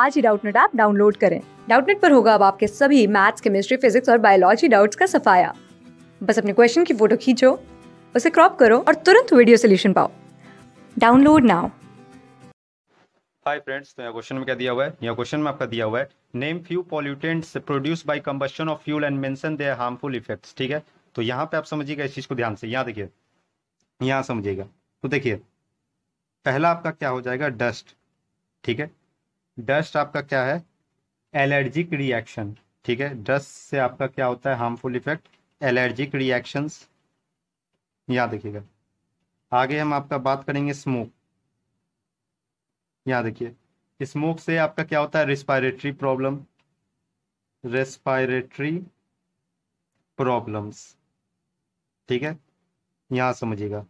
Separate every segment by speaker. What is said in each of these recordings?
Speaker 1: आज ही Doubtnut app download करें डाउटनेट पर होगा अब आपके सभी मैथ्स केमिस्ट्री फिजिक्स और बायोलॉजी डाउट्स का सफाया बस अपने क्वेश्चन की फोटो खींचो उसे क्रॉप करो और तुरंत वीडियो सोल्यूशन पाओ डाउनलोड नाउ हाय फ्रेंड्स तो यहाँ क्वेश्चन में क्या दिया हुआ है यहाँ क्वेश्चन में आपका दिया हुआ है name few pollutants produce by combustion of fuel and mention their harmful effects ठीक है तो यहाँ पे आप समझिएगा इस चीज को ध्यान से यहाँ देखिए यहाँ समझिएगा तो देखिए पहला आपका क्या हो जाएगा डस्ट ठीक है डस्ट आपका क्या है एलर्जिक रिएक्शन ठीक है डस्ट से आपका क्या होता है हार्मफुल इफेक्ट एलर्जिक रिएक्शंस यहां देखिएगा आगे हम आपका बात करेंगे स्मोक यहां देखिए स्मोक से आपका क्या होता है रेस्पायरेटरी प्रॉब्लम रेस्पायरेटरी प्रॉब्लम्स ठीक है यहां समझिएगा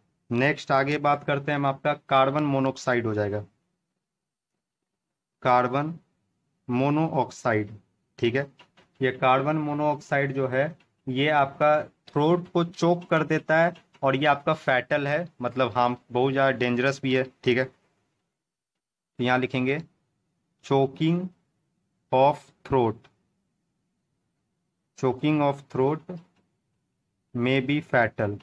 Speaker 1: नेक्स्ट आगे बात करते हैं हम आपका कार्बन मोनोक्साइड हो जाएगा कार्बन मोनोऑक्साइड ठीक है ये कार्बन मोनोऑक्साइड जो है ये आपका थ्रोट को चोक कर देता है और ये आपका फैटल है मतलब हार्म बहुत ज़्यादा डेंजरस भी है ठीक है यहां लिखेंगे choking of throat choking of throat may be fatal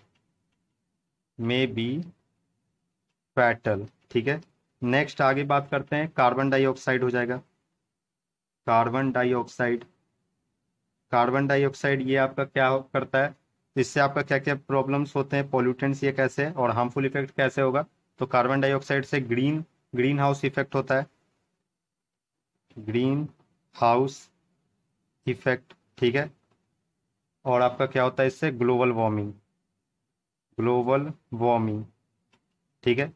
Speaker 1: may be fatal ठीक है नेक्स्ट आगे बात करते हैं कार्बन डाइऑक्साइड हो जाएगा कार्बन डाइऑक्साइड कार्बन डाइऑक्साइड ये आपका क्या करता है इससे आपका क्या क्या प्रॉब्लम्स होते हैं पॉल्यूटेंट्स ये कैसे और हार्मफुल इफेक्ट कैसे होगा तो कार्बन डाइऑक्साइड से ग्रीन ग्रीन हाउस इफेक्ट होता है ग्रीन हाउस इफेक्ट ठीक है और आपका क्या होता है इससे ग्लोबल वार्मिंग ग्लोबल वार्मिंग ठीक है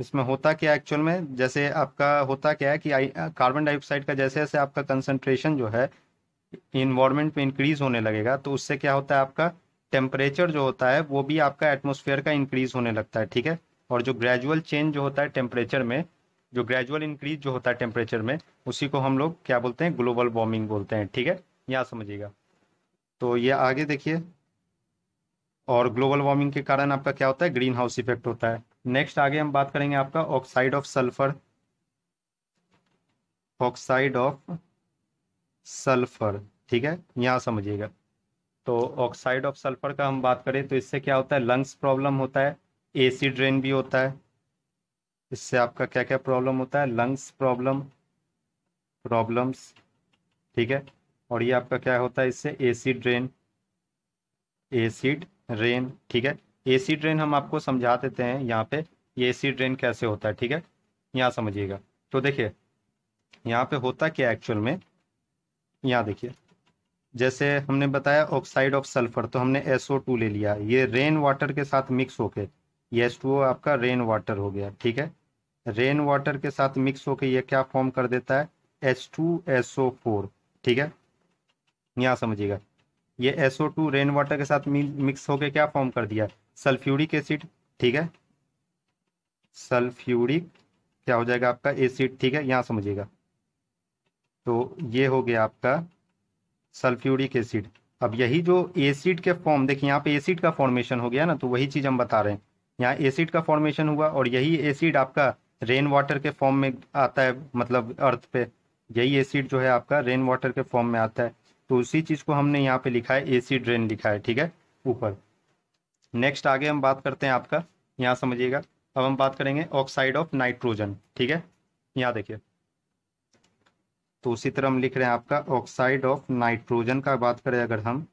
Speaker 1: इसमें होता क्या एक्चुअल में जैसे आपका होता क्या है कि कार्बन डाइऑक्साइड का जैसे जैसे आपका कंसनट्रेशन जो है इन्वायरमेंट में इंक्रीज होने लगेगा तो उससे क्या होता है आपका टेम्परेचर जो होता है वो भी आपका एटमोसफेयर का इंक्रीज होने लगता है ठीक है और जो ग्रेजुअल चेंज जो होता है टेम्परेचर में जो ग्रेजुअल इंक्रीज जो होता है टेम्परेचर में उसी को हम लोग क्या बोलते हैं ग्लोबल वार्मिंग बोलते हैं ठीक है यहाँ समझिएगा तो ये आगे देखिए और ग्लोबल वार्मिंग के कारण आपका क्या होता है ग्रीन हाउस इफेक्ट होता है नेक्स्ट आगे हम बात करेंगे आपका oxide of sulphur oxide of sulphur ठीक है यहां समझिएगा तो ऑक्साइड ऑफ सल्फर का हम बात करें तो इससे क्या होता है लंग्स प्रॉब्लम होता है एसिड रेन भी होता है इससे आपका क्या क्या प्रॉब्लम होता है लंग्स प्रॉब्लम प्रॉब्लम्स ठीक है और ये आपका क्या होता है इससे एसिड रेन एसिड रेन ठीक है एसी ड्रेन हम आपको समझा देते हैं यहाँ पे ये एसी ड्रेन कैसे होता है ठीक है यहाँ समझिएगा तो देखिए यहाँ पे होता क्या एक्चुअल में यहाँ देखिए जैसे हमने बताया ऑक्साइड ऑफ सल्फर तो हमने SO2 ले लिया ये रेन वाटर के साथ मिक्स होके ये टू आपका रेन वाटर हो गया ठीक है रेन वाटर के साथ मिक्स होके ये क्या फॉर्म कर देता है H2SO4 ठीक है यहाँ समझिएगा ये SO2 रेन वाटर के साथ मिक्स होके क्या फॉर्म कर दिया सल्फ्यूरिक एसिड ठीक है सल्फ्यूरिक क्या हो जाएगा आपका एसिड ठीक है यहाँ समझिएगा तो ये हो गया आपका सल्फ्यूरिक एसिड अब यही जो एसिड के फॉर्म देखिए यहाँ पे एसिड का फॉर्मेशन हो गया ना तो वही चीज़ हम बता रहे हैं यहाँ एसिड का फॉर्मेशन हुआ और यही एसिड आपका रेन वाटर के फॉर्म में आता है मतलब अर्थ पे यही एसिड जो है आपका रेन वाटर के फॉर्म में आता है तो उसी चीज़ को हमने यहाँ पे लिखा है एसी ड्रेन लिखा है ठीक है ऊपर नेक्स्ट आगे हम बात करते हैं आपका यहाँ समझिएगा अब हम बात करेंगे ऑक्साइड ऑफ नाइट्रोजन ठीक है यहाँ देखिए तो उसी तरह हम लिख रहे हैं आपका ऑक्साइड ऑफ नाइट्रोजन का बात करें अगर हम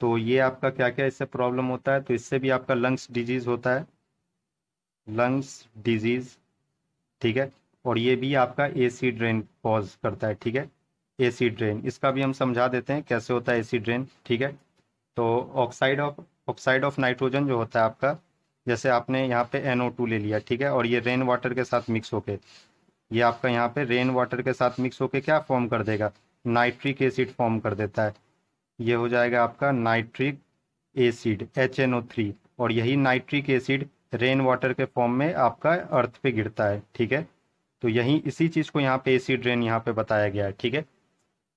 Speaker 1: तो ये आपका क्या क्या इससे प्रॉब्लम होता है तो इससे भी आपका लंग्स डिजीज होता है लंग्स डिजीज ठीक है और ये भी आपका एसी ड्रेन कॉज करता है ठीक है एसी ड्रेन इसका भी हम समझा देते हैं कैसे होता है एसी ड्रेन ठीक है तो oxide of oxide of nitrogen जो होता है आपका जैसे आपने यहाँ पे टू ले लिया ठीक है और ये रेन वाटर के साथ मिक्स होके ये आपका यहाँ पे रेन वाटर के साथ मिक्स होके क्या फॉर्म कर देगा नाइट्रिक एसिड फॉर्म कर देता है ये हो जाएगा आपका नाइट्रिक एसिड एच और यही नाइट्रिक एसिड रेन वाटर के फॉर्म में आपका अर्थ पे गिरता है ठीक है तो यही इसी चीज़ को यहाँ पे एसिड रेन यहाँ पे बताया गया है ठीक है